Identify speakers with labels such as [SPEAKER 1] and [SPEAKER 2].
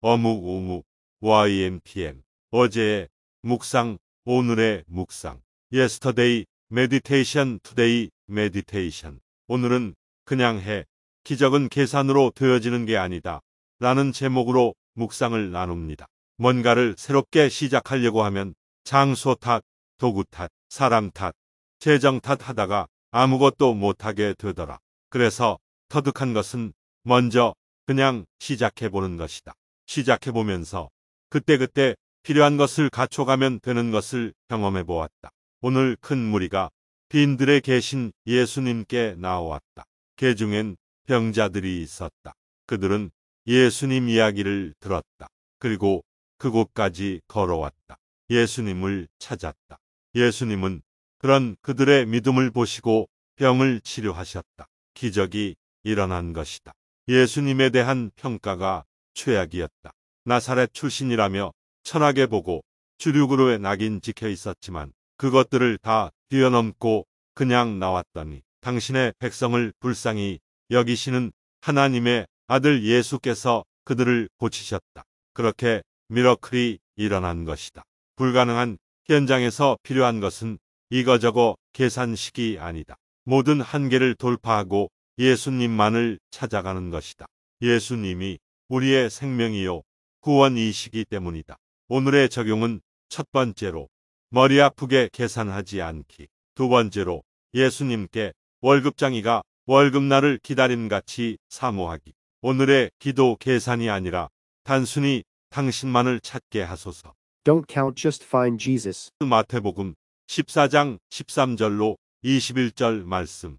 [SPEAKER 1] 어묵 오묵 YMPM 어제의 묵상 오늘의 묵상 yesterday meditation today meditation 오늘은 그냥 해 기적은 계산으로 되어지는 게 아니다 라는 제목으로 묵상을 나눕니다. 뭔가를 새롭게 시작하려고 하면 장소 탓, 도구 탓, 사람 탓, 재정 탓 하다가 아무것도 못하게 되더라. 그래서 터득한 것은 먼저 그냥 시작해보는 것이다. 시작해보면서 그때그때 필요한 것을 갖춰가면 되는 것을 경험해 보았다. 오늘 큰 무리가 빈들에 계신 예수님께 나왔다. 개 중엔 병자들이 있었다. 그들은 예수님 이야기를 들었다. 그리고 그곳까지 걸어왔다. 예수님을 찾았다. 예수님은 그런 그들의 믿음을 보시고 병을 치료하셨다. 기적이 일어난 것이다. 예수님에 대한 평가가 최악이었다. 나사렛 출신이라며 천하게 보고 주류그룹의 낙인 지켜 있었지만 그것들을 다 뛰어넘고 그냥 나왔더니 당신의 백성을 불쌍히 여기시는 하나님의 아들 예수께서 그들을 고치셨다. 그렇게 미러클이 일어난 것이다. 불가능한 현장에서 필요한 것은 이거저거 계산식이 아니다. 모든 한계를 돌파하고 예수님만을 찾아가는 것이다. 예수님이 우리의 생명이요 구원이시기 때문이다. 오늘의 적용은 첫 번째로 머리 아프게 계산하지 않기. 두 번째로 예수님께 월급장이가 월급날을 기다림같이 사모하기. 오늘의 기도 계산이 아니라 단순히 당신만을 찾게 하소서. Don't count just find Jesus. 마태복음 14장 13절로 21절 말씀.